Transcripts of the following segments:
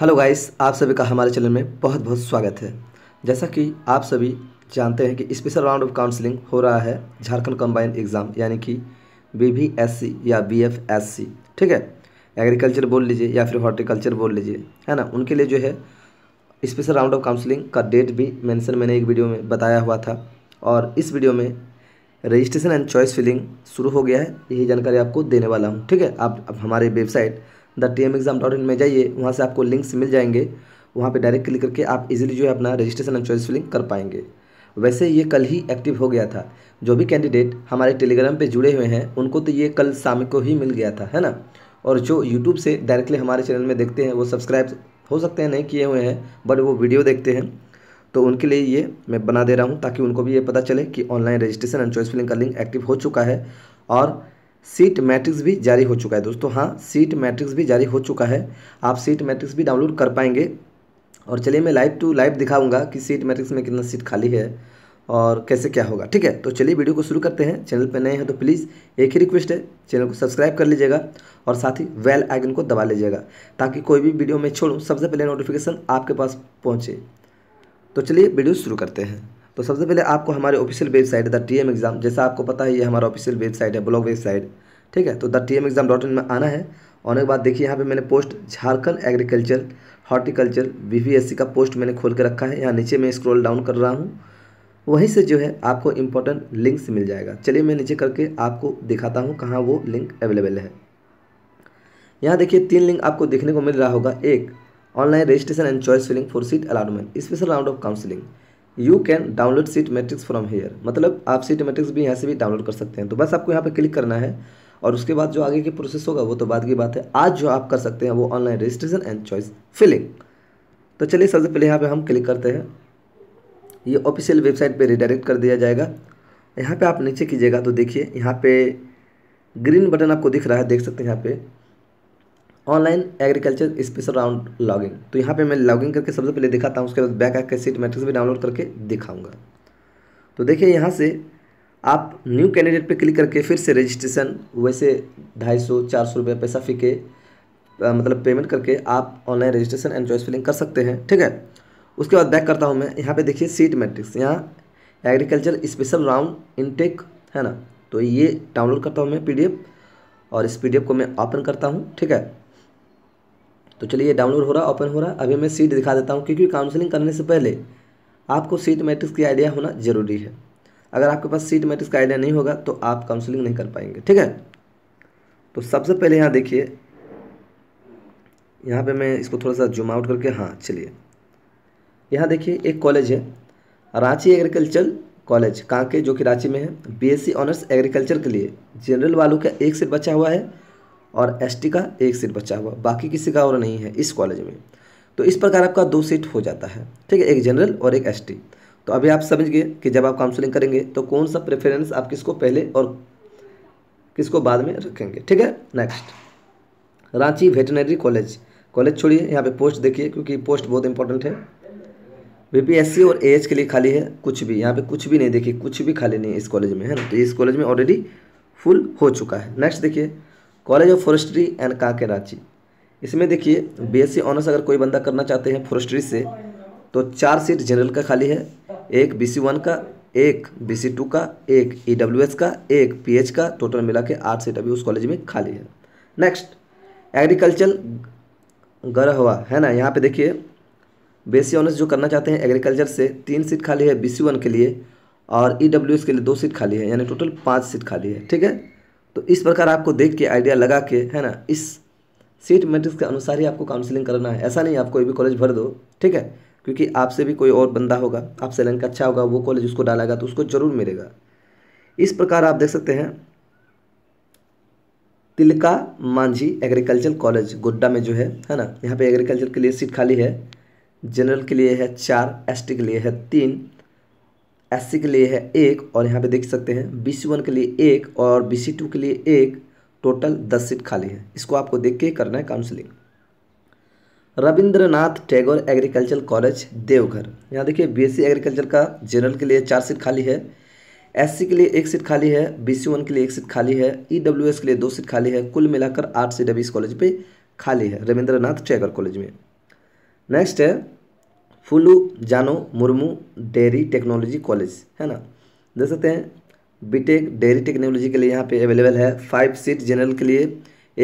hello guys आप सभी का हमारे चैनल में बहुत बहुत स्वागत है जैसा कि आप सभी जानते हैं कि स्पेशल राउंड ऑफ काउंसलिंग हो रहा है झारखंड कंबाइंड एग्ज़ाम यानी कि बीबीएससी या बीएफएससी ठीक है एग्रीकल्चर बोल लीजिए या फिर हॉर्टिकल्चर बोल लीजिए है ना उनके लिए जो है स्पेशल राउंड ऑफ काउंसलिंग का डेट भी मैंसन मैंने एक वीडियो में बताया हुआ था और इस वीडियो में रजिस्ट्रेशन एंड चॉइस फिलिंग शुरू हो गया है यही जानकारी आपको देने वाला हूँ ठीक है आप, आप हमारे website the T M exam dot in में जाइए वहाँ से आपको लिंक्स मिल जाएंगे वहाँ पे डायरेक्ट क्लिक करके आप इजीली जो है अपना रजिस्ट्रेशन एंड चॉइस फिलिंग कर पाएंगे वैसे ये कल ही एक्टिव हो गया था जो भी कैंडिडेट हमारे टेलीग्राम पे जुड़े हुए हैं उनको तो ये कल शाम को ही मिल गया था है ना और जो यूट्यूब से डायरेक्टली हमारे चैनल में देखते हैं वो सब्सक्राइब हो सकते हैं नहीं किए हुए हैं बट वो वीडियो देखते हैं तो उनके लिए ये मैं बना दे रहा हूँ ताकि उनको भी ये पता चले कि online registration and choice filling का लिंक एक्टिव हो चुका है और सीट मैट्रिक्स भी जारी हो चुका है दोस्तों हाँ सीट मैट्रिक्स भी जारी हो चुका है आप सीट मैट्रिक्स भी डाउनलोड कर पाएंगे और चलिए मैं लाइव टू लाइव दिखाऊंगा कि सीट मैट्रिक्स में कितना सीट खाली है और कैसे क्या होगा ठीक है तो चलिए वीडियो को शुरू करते हैं चैनल पर नए हैं तो प्लीज़ एक ही रिक्वेस्ट है चैनल को सब्सक्राइब कर लीजिएगा और साथ ही वेल आइकन को दबा लीजिएगा ताकि कोई भी वीडियो मैं छोड़ूँ सबसे पहले नोटिफिकेशन आपके पास पहुँचे तो चलिए वीडियो शुरू करते हैं तो सबसे पहले आपको हमारे official website the T M exam जैसा आपको पता है ये हमारा ऑफिशियल वेबसाइट है ब्लॉग वेबसाइट ठीक है तो the T M exam dot in में आना है आने के बाद देखिए यहाँ पे मैंने पोस्ट झारखंड एग्रीकल्चर हॉर्टिकल्चर वी का पोस्ट मैंने खोल के रखा है यहाँ नीचे मैं स्क्रॉल डाउन कर रहा हूँ वहीं से जो है आपको इम्पोर्टेंट लिंक्स मिल जाएगा चलिए मैं नीचे करके आपको दिखाता हूँ कहाँ वो लिंक अवेलेबल है यहाँ देखिए तीन लिंक आपको देखने को मिल रहा होगा एक online registration and choice filling for seat allotment special round of counselling you can download seat matrix from here मतलब आप सीट मैट्रिक्स भी यहाँ से भी डाउनलोड कर सकते हैं तो बस आपको यहाँ पर क्लिक करना है और उसके बाद जो आगे की प्रोसेस होगा वो तो बाद की बात है आज जो आप कर सकते हैं वो online registration and choice filling तो चलिए सबसे पहले यहाँ पे हम क्लिक करते हैं ये ऑफिशियल वेबसाइट पे रिडायरेक्ट कर दिया जाएगा यहाँ पे आप नीचे कीजिएगा तो देखिए यहाँ पे ग्रीन बटन आपको दिख रहा है देख सकते हैं यहाँ पे online agriculture special round logging तो यहाँ पे मैं लॉगिंग करके सबसे पहले दिखाता हूँ उसके बाद बैक आकर सीट मैट्रिक्स भी डाउनलोड करके दिखाऊंगा तो देखिए यहाँ से आप न्यू कैंडिडेट पे क्लिक करके फिर से रजिस्ट्रेशन वैसे ढाई सौ चार सौ रुपये पैसा फी के मतलब पेमेंट करके आप online registration and choice filling कर सकते हैं ठीक है उसके बाद बैक करता हूँ मैं यहाँ पर देखिए सीट मैट्रिक्स यहाँ एग्रीकल्चर स्पेशल राउंड इनटेक है ना तो ये डाउनलोड करता हूँ मैं पी और इस पी को मैं ओपन करता हूँ ठीक है तो चलिए डाउनलोड हो रहा ओपन हो रहा अभी मैं सीट दिखा देता हूँ क्योंकि काउंसलिंग करने से पहले आपको सीट मैट्रिक्स की आइडिया होना ज़रूरी है अगर आपके पास सीट मैट्रिक्स का आइडिया नहीं होगा तो आप काउंसलिंग नहीं कर पाएंगे ठीक है तो सबसे पहले यहाँ देखिए यहाँ पे मैं इसको थोड़ा सा जूम आउट करके हाँ चलिए यहाँ देखिए एक कॉलेज है रांची एग्रीकल्चर कॉलेज कांके जो कि रांची में है बीएससी ऑनर्स एग्रीकल्चर के लिए जनरल वालों का एक सीट बचा हुआ है और एसटी का एक सीट बचा हुआ बाकी किसी का और नहीं है इस कॉलेज में तो इस प्रकार आपका दो सीट हो जाता है ठीक है एक जनरल और एक एसटी तो अभी आप समझ गए कि जब आप काउंसलिंग करेंगे तो कौन सा प्रेफरेंस आप किसको पहले और किसको बाद में रखेंगे ठीक है next Ranchi veterinary college college छोड़िए यहाँ पे पोस्ट देखिए क्योंकि पोस्ट बहुत इंपॉर्टेंट है बी और ए के लिए खाली है कुछ भी यहाँ पे कुछ भी नहीं देखिए कुछ भी खाली नहीं है इस कॉलेज में है ना तो इस कॉलेज में ऑलरेडी फुल हो चुका है नेक्स्ट देखिए college of forestry and Ranchi इसमें देखिए बीएससी ऑनर्स अगर कोई बंदा करना चाहते हैं फॉरेस्ट्री से तो चार सीट जनरल का खाली है एक बी वन का एक बी टू का एक ई e का एक पी का टोटल मिला के आठ सीट अभी उस कॉलेज में खाली है नेक्स्ट एग्रीकल्चर हुआ है ना यहाँ पे देखिए सी ऑनर्स जो करना चाहते हैं एग्रीकल्चर से तीन सीट खाली है बी वन के लिए और ई e के लिए दो सीट खाली है यानी टोटल पाँच सीट खाली है ठीक है तो इस प्रकार आपको देख के आइडिया लगा के है ना इस सीट मेट्रिक्स के अनुसार ही आपको काउंसलिंग करना है ऐसा नहीं आप कोई भी कॉलेज भर दो ठीक है क्योंकि आपसे भी कोई और बंदा होगा आपसे रैंक अच्छा होगा वो कॉलेज उसको डालेगा तो उसको ज़रूर मिलेगा इस प्रकार आप देख सकते हैं तिलका मांझी एग्रीकल्चर कॉलेज गोड्डा में जो है है ना यहाँ पे एग्रीकल्चर के लिए सीट खाली है जनरल के लिए है चार एसटी के लिए है तीन एस के लिए है एक और यहाँ पे देख सकते हैं बी के लिए एक और बी के लिए एक टोटल दस सीट खाली है इसको आपको देख के करना है counselling Rabindranath Tagore agriculture college Deoghar यहाँ देखिए बीएससी एग्रीकल्चर का जनरल के लिए चार सीट खाली है एससी के लिए एक सीट खाली है सी वन के लिए एक सीट खाली है एस e के लिए दो सीट खाली है कुल मिलाकर आठ सीट अभी इस कॉलेज पे खाली है रविंद्रनाथ टैगोर कॉलेज में नेक्स्ट है फुलू जानो मुर्मू डेयरी टेक्नोलॉजी कॉलेज है ना देख सकते हैं बीटेक डेयरी टेक्नोलॉजी के लिए यहाँ पे अवेलेबल है फाइव सीट जनरल के लिए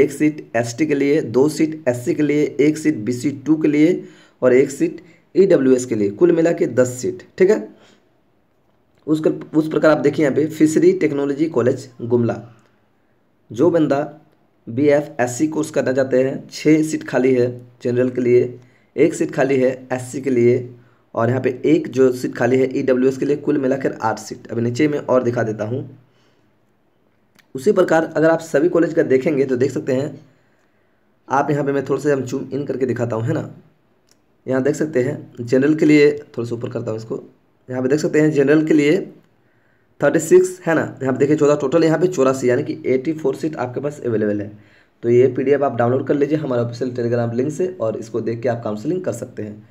एक सीट एसटी के लिए दो सीट एससी के लिए एक सीट बीसी टू के लिए और एक सीट ईडब्ल्यूएस e के लिए कुल मिला के दस सीट ठीक है उस कर, उस प्रकार आप देखिए यहाँ पे फिशरी टेक्नोलॉजी कॉलेज गुमला जो बंदा B F S C course करना चाहते हैं छः सीट खाली है जनरल के लिए एक सीट खाली है एससी के लिए और यहाँ पे एक जो सीट खाली है ईडब्ल्यूएस e के लिए कुल मिलाकर आठ सीट अभी नीचे में और दिखा देता हूँ उसी प्रकार अगर आप सभी कॉलेज का देखेंगे तो देख सकते हैं आप यहाँ पे मैं थोड़ा सा हम चूम इन करके दिखाता हूँ है ना यहाँ देख सकते हैं जनरल के लिए थोड़ा सा ऊपर करता हूँ इसको यहाँ पे देख सकते हैं जनरल के लिए थर्टी सिक्स है ना यहाँ पे देखिए चौदह टोटल यहाँ पे चौरासी यानी कि एटी फोर सीट आपके पास अवेलेबल है तो ये पीडीएफ आप डाउनलोड कर लीजिए हमारे ऑफिशियल टेलीग्राम लिंक से और इसको देख के आप काउंसलिंग कर सकते हैं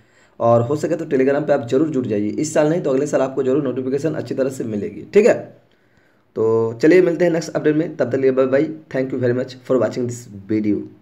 और हो सके तो टेलीग्राम पे आप जरूर जुड़ जाइए इस साल नहीं तो अगले साल आपको जरूर नोटिफिकेशन अच्छी तरह से मिलेगी ठीक है तो चलिए मिलते हैं नेक्स्ट अपडेट में तब तक लिए bye bye thank you very much for watching this video